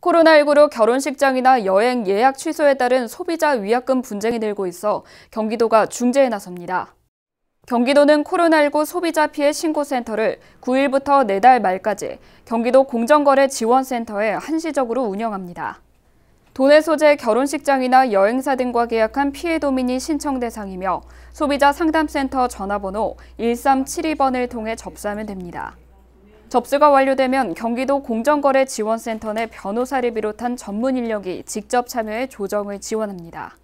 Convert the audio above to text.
코로나19로 결혼식장이나 여행 예약 취소에 따른 소비자 위약금 분쟁이 늘고 있어 경기도가 중재에 나섭니다. 경기도는 코로나19 소비자 피해 신고센터를 9일부터 내달 말까지 경기도 공정거래 지원센터에 한시적으로 운영합니다. 도내 소재 결혼식장이나 여행사 등과 계약한 피해 도민이 신청 대상이며 소비자 상담센터 전화번호 1372번을 통해 접수하면 됩니다. 접수가 완료되면 경기도 공정거래지원센터 내 변호사를 비롯한 전문 인력이 직접 참여해 조정을 지원합니다.